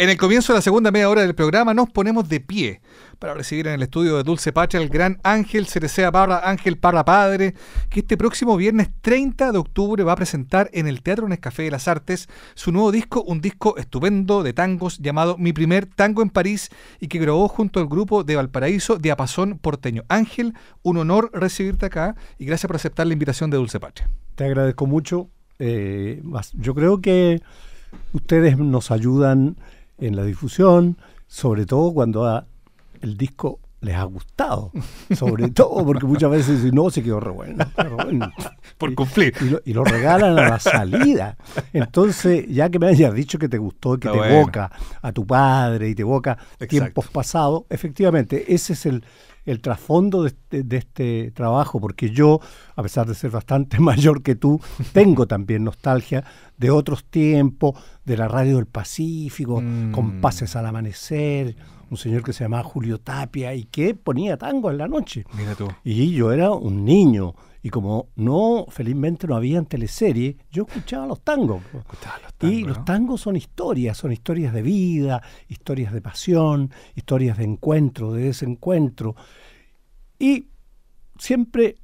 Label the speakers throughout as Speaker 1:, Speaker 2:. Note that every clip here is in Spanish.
Speaker 1: En el comienzo de la segunda media hora del programa nos ponemos de pie para recibir en el estudio de Dulce Pacha al gran Ángel Cerecea Parra, Ángel Parra Padre, que este próximo viernes 30 de octubre va a presentar en el Teatro Nescafé de las Artes su nuevo disco, un disco estupendo de tangos llamado Mi primer tango en París y que grabó junto al grupo de Valparaíso de Apazón Porteño. Ángel, un honor recibirte acá y gracias por aceptar la invitación de Dulce Pacha.
Speaker 2: Te agradezco mucho. Eh, yo creo que ustedes nos ayudan en la difusión, sobre todo cuando el disco les ha gustado, sobre todo porque muchas veces si no se quedó re bueno, por conflicto y, lo, regalan a la salida. Entonces ya que me hayas dicho que te gustó, que te evoca a tu padre y te evoca tiempos pasados, efectivamente ese es el, trasfondo de este, de este, trabajo, porque yo, a pesar de ser bastante mayor que tú, tengo también nostalgia de otros tiempos, de la radio del Pacífico, compases con mm. pases al amanecer, un señor que se llamaba Julio Tapia y que ponía tango en la noche. Y yo era un niño. Y como no, felizmente no había en teleserie, yo escuchaba los tangos. y los tangos son historias, son historias de vida, historias de pasión, historias de encuentro, de desencuentro. Y siempre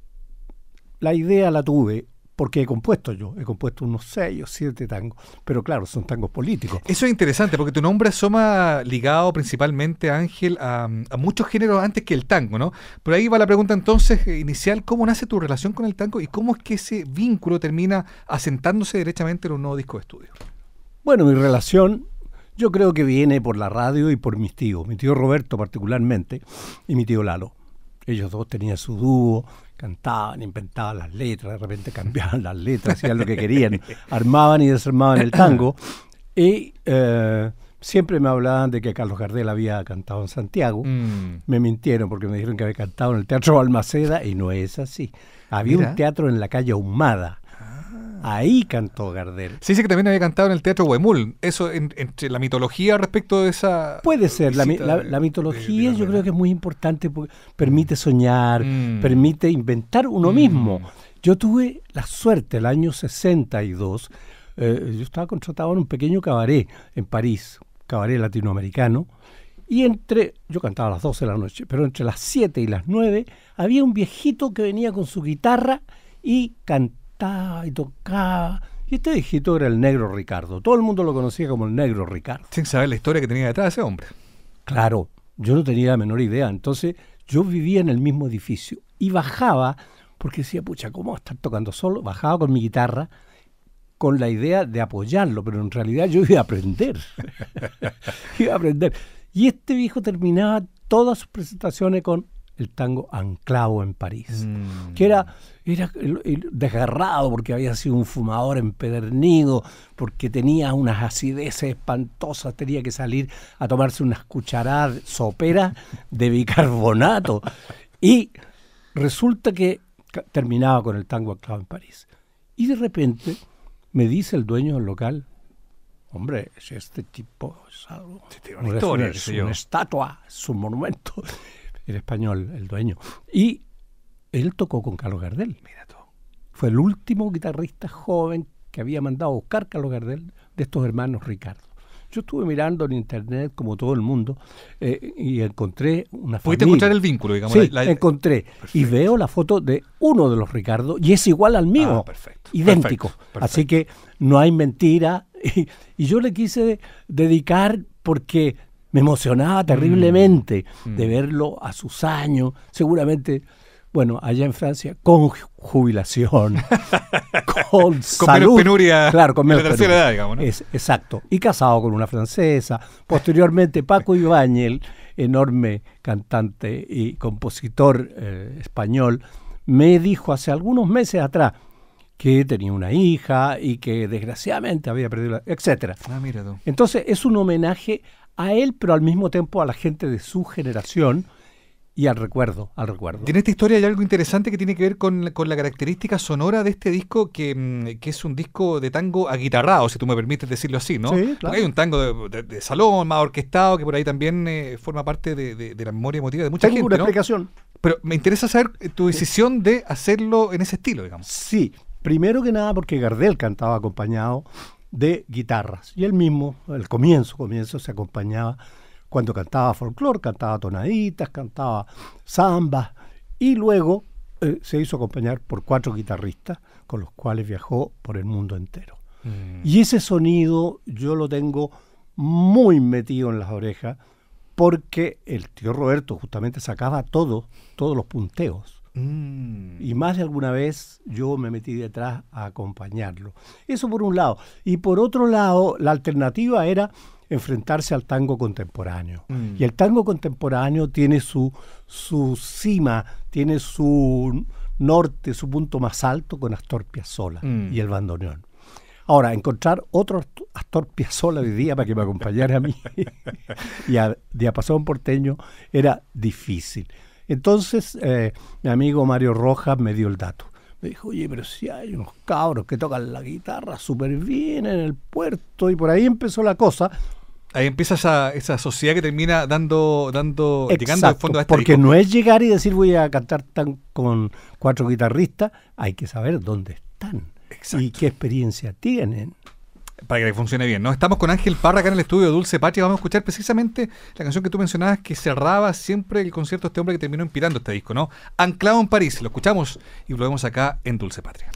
Speaker 2: la idea la tuve, porque he compuesto
Speaker 1: yo, he compuesto unos seis o
Speaker 2: siete tangos, pero claro, son tangos políticos.
Speaker 1: Eso es interesante, porque tu nombre asoma ligado principalmente, Ángel, a, muchos géneros antes que el tango, ¿no? Pero ahí va la pregunta entonces eh, inicial, ¿cómo nace tu relación con el tango y cómo es que ese vínculo termina asentándose derechamente en un nuevo disco de estudio?
Speaker 2: Bueno, mi relación yo creo que viene por la radio y por mis tíos, mi tío Roberto particularmente y mi tío Lalo. Ellos dos tenían su dúo, cantaban, inventaban las letras, de repente cambiaban las letras, hacían lo que querían, armaban y desarmaban el tango. Y eh, siempre me hablaban de que Carlos Gardel había cantado en Santiago. Mm. Me mintieron porque me dijeron que había cantado en el Teatro Balmaceda y no es así. Había un teatro en la calle Ahumada
Speaker 1: Ahí cantó Gardel. Sí dice que también había cantado en el Teatro Huemul. Eso entre la mitología respecto de esa. Puede ser. La,
Speaker 2: mitología yo creo que es muy importante porque permite mm. soñar, mm. permite inventar uno mm. mismo. Yo tuve la suerte el año 62. Eh, yo estaba contratado en un pequeño cabaret en París, cabaret latinoamericano. Y entre, yo cantaba a las 12 de la noche, pero entre las 7 y las 9 había un viejito que venía con su guitarra y cantaba y tocaba. Y este viejito era el negro Ricardo. Todo el mundo lo conocía como el negro Ricardo. Sin saber la historia que tenía detrás ese hombre. Claro, yo no tenía la menor idea. Entonces yo vivía en el mismo edificio y bajaba, porque decía, pucha, ¿cómo estar tocando solo? Bajaba con mi guitarra con la idea de apoyarlo, pero en realidad yo iba a aprender. iba a aprender. Y este viejo terminaba todas sus presentaciones con el tango Anclavo en París, mm. que era, era desgarrado porque había sido un fumador empedernido, porque tenía unas acideces espantosas, tenía que salir a tomarse unas cucharadas soperas de bicarbonato. y resulta que terminaba con el tango Anclavo en París. Y de repente me dice el dueño del local, hombre, este tipo es
Speaker 1: algo, es este una
Speaker 2: estatua, es un monumento. El español el dueño. Y él tocó con Carlos Gardel. Mira tú. Fue el último guitarrista joven que había mandado a buscar Carlos Gardel de estos hermanos Ricardo. Yo estuve mirando en internet, como todo el mundo, eh, y encontré una foto. encontrar el vínculo, digamos. Sí, la, encontré. Y veo la foto de uno de los Ricardo, y es igual al mío. Ah, perfecto. Idéntico. Así que no hay mentira. y yo le quise dedicar porque me emocionaba terriblemente mm. de mm. verlo a sus años, seguramente bueno, allá en Francia, con jubilación, con, penuria. Claro, con tercera edad, digamos. exacto. Y casado con una francesa. Posteriormente, Paco Ibáñez, enorme cantante y compositor eh, español, me dijo hace algunos meses atrás que tenía una hija y que desgraciadamente había perdido la... etcétera. Ah, Entonces, es un homenaje
Speaker 1: a él, pero al mismo tiempo a la gente de su generación y al recuerdo, al recuerdo. en esta historia hay algo interesante que tiene que ver con, la característica sonora de este disco, mm, que, es un disco de tango aguitarrado, si tú me permites decirlo así, ¿no? hay un tango de, salón, más orquestado, que por ahí también eh, forma parte de, la memoria emotiva de mucha gente. Tengo una explicación. Pero me interesa saber eh, tu decisión de hacerlo en ese estilo, digamos. Sí, primero que nada porque
Speaker 2: Gardel cantaba acompañado de guitarras. Y él mismo, al comienzo, comienzo se acompañaba cuando cantaba folclore, cantaba tonaditas, cantaba samba y luego eh, se hizo acompañar por cuatro guitarristas con los cuales viajó por el mundo entero. Mm. Y ese sonido yo lo tengo muy metido en las orejas porque el tío Roberto justamente sacaba todos los punteos
Speaker 1: Mm.
Speaker 2: Y más de alguna vez yo me metí detrás a acompañarlo. Eso por un lado. Y por otro lado, la alternativa era enfrentarse al tango contemporáneo. Mm. Y el tango contemporáneo tiene su, su cima, tiene su norte, su punto más alto con Astor Piazzolla mm. y el bandoneón. Ahora, encontrar otro Astor Piazzolla hoy día para que me acompañara a mí y a Diapasón Porteño era difícil. Entonces, eh, mi amigo Mario Rojas me dio el dato. Me dijo, oye, pero si hay unos cabros que tocan la guitarra súper bien en el puerto, y por ahí empezó la cosa.
Speaker 1: Ahí empieza esa, esa sociedad que termina dando, dando este Exacto, llegando al fondo de Porque no es
Speaker 2: llegar y decir voy a cantar tan con cuatro guitarristas, hay que saber dónde están y qué experiencia
Speaker 1: tienen. Para que funcione bien, ¿no? Estamos con Ángel Parra acá en el estudio de Dulce Patria. Vamos a escuchar precisamente la canción que tú mencionabas que cerraba siempre el concierto de este hombre que terminó inspirando este disco, ¿no? Anclado en París. Lo escuchamos y lo vemos acá en Dulce Patria.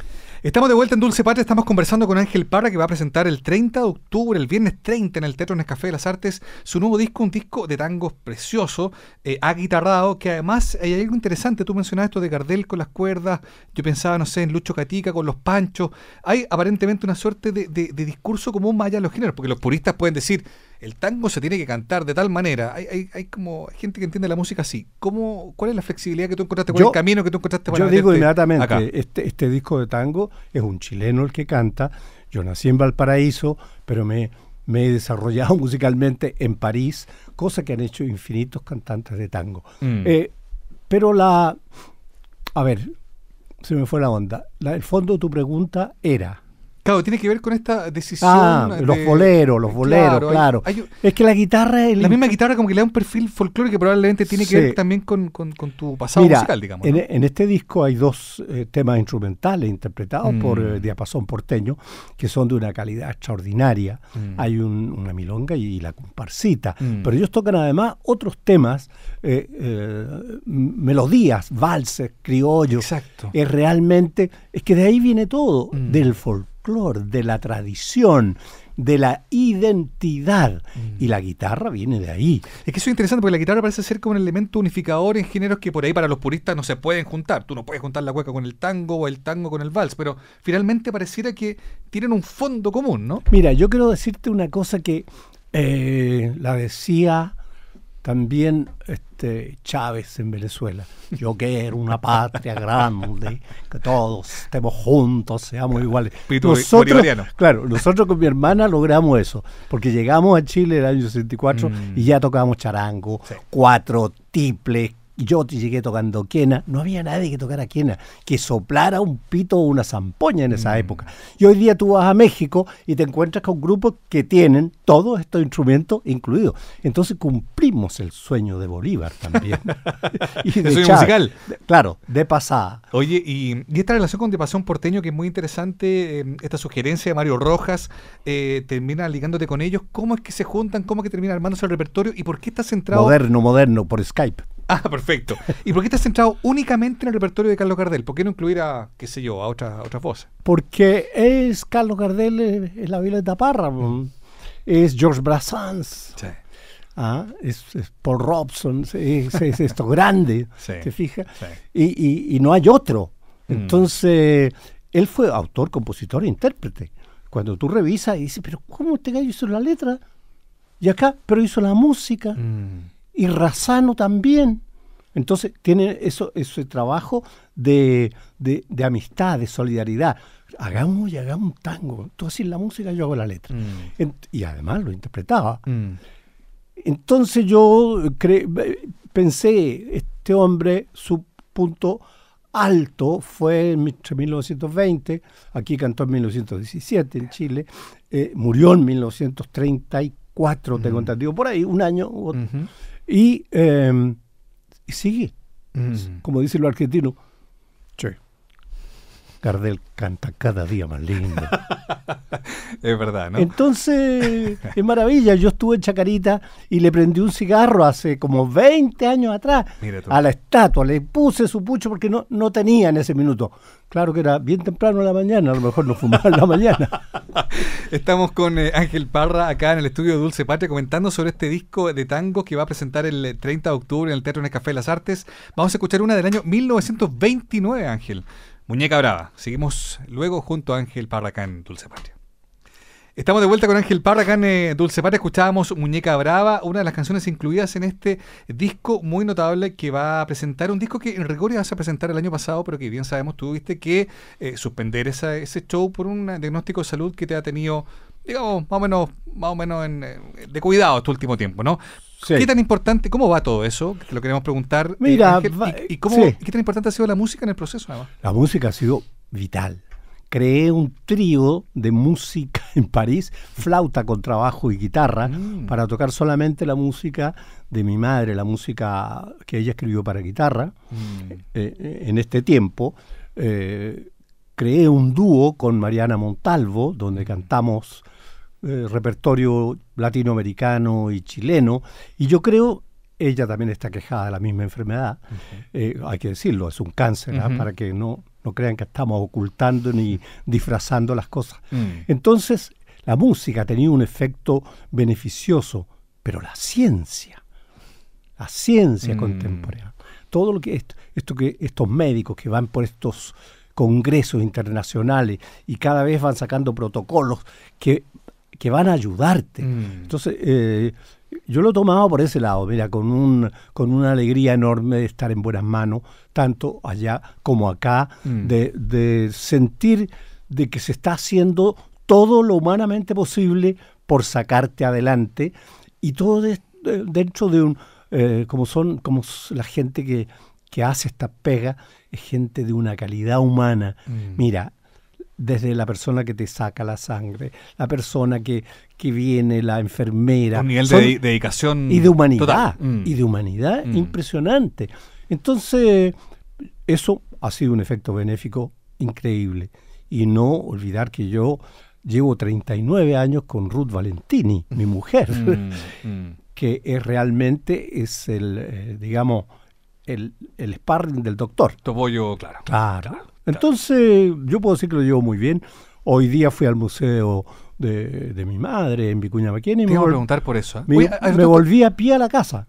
Speaker 1: Estamos de vuelta en Dulce Patria, estamos conversando con Ángel Parra que va a presentar el 30 de octubre, el viernes 30 en el Teatro Nescafé de las Artes, su nuevo disco, un disco de tangos precioso, eh, aguitarrado, que además eh, hay algo interesante, tú mencionabas esto de Gardel con las cuerdas, yo pensaba, no sé, en Lucho Catica con los panchos, hay aparentemente una suerte de, de discurso común más allá de los géneros, porque los puristas pueden decir, el tango se tiene que cantar de tal manera. Hay, como gente que entiende la música así. ¿Cómo, ¿Cuál es la flexibilidad que tú encontraste? ¿Cuál es el camino que tú encontraste para Yo digo inmediatamente,
Speaker 2: este, este, disco de tango es un chileno el que canta. Yo nací en Valparaíso, pero me, me he desarrollado musicalmente en París, cosa que han hecho infinitos cantantes de tango. Mm. Eh, pero la... A ver, se me fue la onda. el fondo de tu pregunta era...
Speaker 1: Claro, tiene que ver con esta decisión. Ah, los boleros, los boleros, claro. es que la guitarra. La misma guitarra, como que le da un perfil folclórico que probablemente tiene que ver también con, tu pasado musical, digamos.
Speaker 2: En, este disco hay dos eh, temas instrumentales interpretados por eh, mm. Diapasón Porteño, que son de una calidad extraordinaria. Mm. Hay una milonga y, la comparsita. Mm. Pero ellos tocan además otros temas, eh, melodías, valses, criollos. Exacto. Es realmente. Es que de ahí viene todo, del folclore
Speaker 1: de la tradición, de la identidad. Mm. Y la guitarra viene de ahí. Es que eso es interesante porque la guitarra parece ser como un elemento unificador en géneros que por ahí para los puristas no se pueden juntar. Tú no puedes juntar la cueca con el tango o el tango con el vals, pero finalmente pareciera que tienen un fondo común, ¿no?
Speaker 2: Mira, yo quiero decirte una
Speaker 1: cosa que eh,
Speaker 2: la decía también este, Chávez en Venezuela. Yo quiero una patria grande, que todos estemos juntos, seamos iguales. Nosotros, claro, nosotros con mi hermana logramos eso, porque llegamos a Chile en el año 64 mm. y ya tocamos charango, cuatro tiples, yo llegué tocando quena, no había nadie que tocara quena, que soplara un pito o una zampoña en esa mm. época. Y hoy día tú vas a México y te encuentras con grupos que tienen todos estos instrumentos incluidos. Entonces cumplimos el sueño de Bolívar también. y sueño musical. Claro, de pasada.
Speaker 1: Oye, y, esta relación con De Pasión Porteño, que es muy interesante, em, esta sugerencia de Mario Rojas, eh, termina ligándote con ellos. ¿Cómo es que se juntan? ¿Cómo es que termina armándose el repertorio? ¿Y por qué estás centrado? Moderno,
Speaker 2: moderno, por Skype.
Speaker 1: Ah, perfecto. ¿Y por qué te has centrado únicamente en el repertorio de Carlos Gardel? ¿Por qué no incluir a, qué sé yo, a, otra, a otras
Speaker 2: Porque es Carlos Gardel, eh, es, la Violeta Parra, mm. es George Brassens. Ah, es, Paul Robson, es, esto grande, ¿te fijas? Y, no hay otro. Mm. Entonces, él fue autor, compositor e intérprete. Cuando tú revisas y dices, pero ¿cómo este gallo hizo la letra? Y acá, pero hizo la música. Mm. Y Razano también. Entonces tiene eso, ese trabajo de, amistad, de solidaridad. Hagamos y hagamos un tango. Tú haces la música, yo hago la letra. Mm. y además lo interpretaba. Mm. Entonces yo eh, pensé, este hombre, su punto alto fue en 1920, aquí cantó en 1917 en Chile, eh, murió en 1934, te tengo mm. por ahí, un año. Y em, sigue. Mm. Como dice lo argentino. Sí. Gardel canta cada día más lindo.
Speaker 1: Es verdad, ¿no?
Speaker 2: Entonces, es maravilla. Yo estuve en Chacarita y le prendí un cigarro hace como 20 años atrás a la estatua. Le puse su pucho porque no, no tenía en ese minuto. Claro que era bien temprano en la mañana, a lo mejor no fumaba en la mañana.
Speaker 1: Estamos con eh, Ángel Parra acá en el estudio de Dulce Patria comentando sobre este disco de tango que va a presentar el 30 eh, de octubre en el Teatro Nescafé Café de las Artes. Vamos a escuchar una del año 1929, Ángel. Muñeca Brava. Seguimos luego junto a Ángel Parra acá en Dulce Patria. Estamos de vuelta con Ángel Parra, acá en eh, Dulce Para escuchábamos Muñeca Brava, una de las canciones incluidas en este disco muy notable que va a presentar, un disco que en rigor vas a presentar el año pasado, pero que bien sabemos tuviste que eh, suspender ese show por un diagnóstico de salud que te ha tenido, digamos, más o menos, más o menos en, eh, de cuidado este último tiempo, ¿no? ¿Qué tan importante, cómo va todo eso? Te lo queremos preguntar. Mira, y, qué tan importante ha sido la música en el proceso? Además? La música ha sido vital. Creé un trío
Speaker 2: de música en París, flauta con trabajo y guitarra, mm. para tocar solamente la música de mi madre, la música que ella escribió para guitarra. Mm. Eh, eh, en este tiempo eh, creé un dúo con Mariana Montalvo, donde cantamos repertorio latinoamericano y chileno, y yo creo ella también está quejada de la misma enfermedad, hay que decirlo, es un cáncer, ¿ah? para que no no crean que estamos ocultando ni disfrazando las cosas. Mm. Entonces, la música ha tenido un efecto beneficioso, pero la ciencia, la ciencia mm. contemporánea, todo lo que esto, esto que estos médicos que van por estos congresos internacionales y cada vez van sacando protocolos que, que van a ayudarte. Mm. Entonces, eh, yo lo he tomado por ese lado, mira, con, un, con una alegría enorme de estar en buenas manos, tanto allá como acá, mm. de, sentir de que se está haciendo todo lo humanamente posible por sacarte adelante y todo dentro de un eh, como son como la gente que, que, hace esta pega es gente de una calidad humana mm. mira desde la persona que te saca la sangre, la persona que, que viene la enfermera. Un nivel de dedicación. Y de humanidad. Mm. Y de humanidad mm. impresionante. Entonces, eso ha sido un efecto benéfico increíble. Y no olvidar que yo llevo 39 años con Ruth Valentini, mm. mi mujer, que realmente es el, eh, digamos, el, el, sparring del
Speaker 1: doctor. Tu Claro.
Speaker 2: claro. Entonces, yo puedo decir que lo llevo muy bien. Hoy día fui al museo de, de mi madre en Vicuña Maquén. Te iba a preguntar por
Speaker 1: eso. ¿eh? Me, volví a pie a la casa.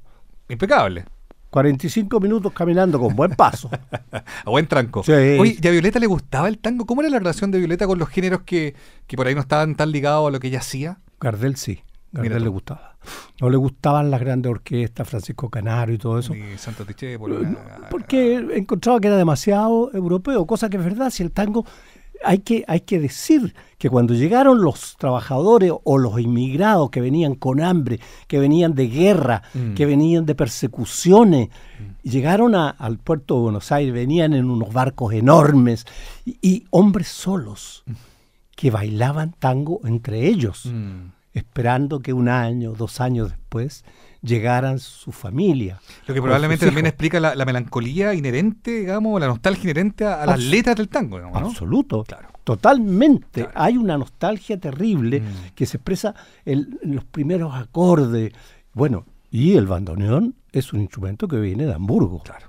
Speaker 1: Impecable. 45 minutos caminando con buen paso. a buen tranco. ¿y a Violeta le gustaba el tango? ¿Cómo era la relación de Violeta con los géneros que, que por ahí no estaban tan ligados a lo que ella hacía?
Speaker 2: Gardel sí. Gardel le gustaba. No le gustaban las grandes orquestas, Francisco Canaro y todo eso. Ni Santo Tiché, Porque encontraba que era demasiado europeo, cosa que es verdad, si el tango hay que, hay que decir que cuando llegaron los trabajadores o los inmigrados que venían con hambre, que venían de guerra, mm. que venían de persecuciones, llegaron al puerto de Buenos Aires, venían en unos barcos enormes y, hombres solos mm. que bailaban tango entre ellos. Mm esperando que un año, dos años después,
Speaker 1: llegaran su familia. Lo que probablemente también explica la, melancolía inherente, digamos, la nostalgia inherente a, las letras del
Speaker 2: tango. Absoluto. Claro. Totalmente. Hay una nostalgia terrible mm. que se expresa en, los primeros acordes. Bueno, y el bandoneón es un instrumento que viene de Hamburgo. Claro.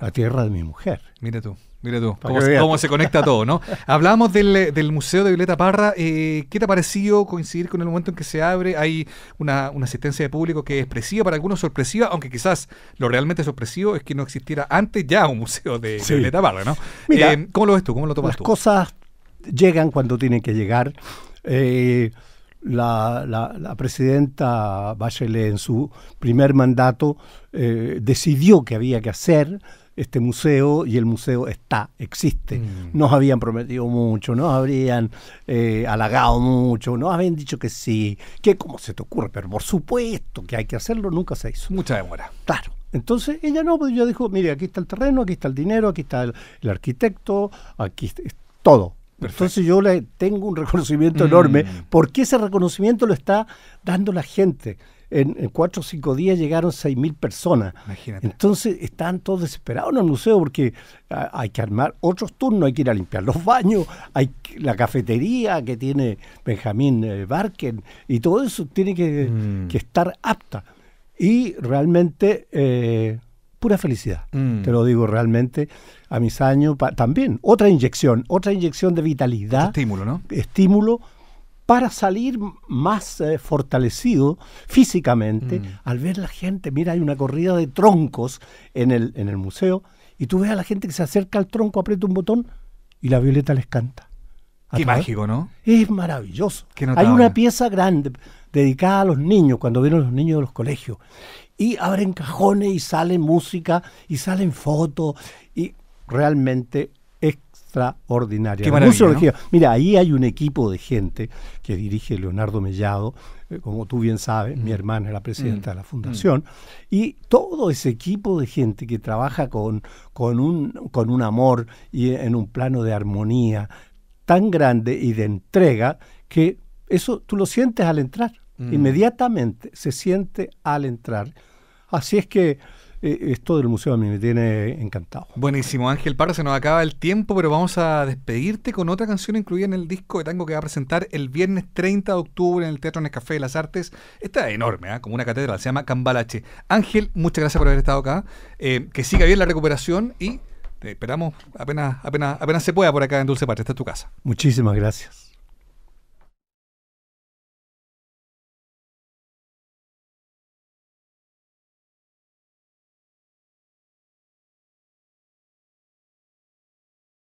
Speaker 2: La tierra de
Speaker 1: mi mujer. Mira tú. Mira tú, cómo, se conecta todo, ¿no? Hablábamos del, Museo de Violeta Parra. Eh, ¿Qué te ha parecido coincidir con el momento en que se abre? Hay una, asistencia de público que es expresiva, para algunos sorpresiva, aunque quizás lo realmente sorpresivo es que no existiera antes ya un museo de, Violeta Parra, ¿no? Eh, ¿Cómo lo ves tú? ¿Cómo lo tomas tú? Las
Speaker 2: cosas llegan cuando tienen que llegar. Eh, la, la, presidenta Bachelet en su primer mandato decidió que había que hacer este museo y el museo está, existe. Mm. Nos habían prometido mucho, nos habrían eh, halagado mucho, nos habían dicho que sí, que cómo se te ocurre, pero por supuesto que hay que hacerlo, nunca se hizo. Mucha demora. Claro. Entonces ella no, pues yo ella dijo, mire, aquí está el terreno, aquí está el dinero, aquí está el, arquitecto, aquí está todo. Entonces yo le tengo un reconocimiento enorme mm. porque ese reconocimiento lo está dando la gente en, cuatro o cinco días llegaron seis mil personas. Imagínate. Entonces están todos desesperados en el museo porque ah, hay que armar otros turnos, hay que ir a limpiar los baños, hay la cafetería que tiene Benjamín eh, Barken y todo eso tiene que, mm. estar apta. Y realmente, eh, pura felicidad, mm. te lo digo realmente, a mis años también. Otra inyección, otra inyección de vitalidad. Estímulo, ¿no? Estímulo para salir más eh, fortalecido físicamente, mm. al ver la gente, mira, hay una corrida de troncos en el, en el museo, y tú ves a la gente que se acerca al tronco, aprieta un botón y la violeta les canta.
Speaker 1: Qué mágico, ¿no?
Speaker 2: Es maravilloso. Hay una pieza grande dedicada a los niños, cuando vienen los niños de los colegios, y abren cajones y sale música y salen fotos, y realmente extraordinaria. Mira, ahí hay un equipo de gente que dirige Leonardo Mellado, eh, como tú bien sabes, mi mm. hermana es la presidenta mm. de la mm. fundación, y todo ese equipo de gente que trabaja con, con, un, con un amor y en un plano de armonía tan grande y de entrega que eso tú lo sientes al entrar, inmediatamente se siente al entrar. Así es que eh, esto del museo a mí me tiene encantado.
Speaker 1: Buenísimo, Ángel Parra, se nos acaba el tiempo, pero vamos a despedirte con otra canción incluida en el disco que tango que va a presentar el viernes 30 de octubre en el Teatro Nescafé de las Artes. está enorme, ¿ah? como una catedral, se llama Cambalache. Ángel, muchas gracias por haber estado acá. Eh, que siga bien la recuperación y te esperamos apenas, apenas, apenas se pueda por acá en Dulce Patria. Esta es tu casa.
Speaker 2: Muchísimas gracias.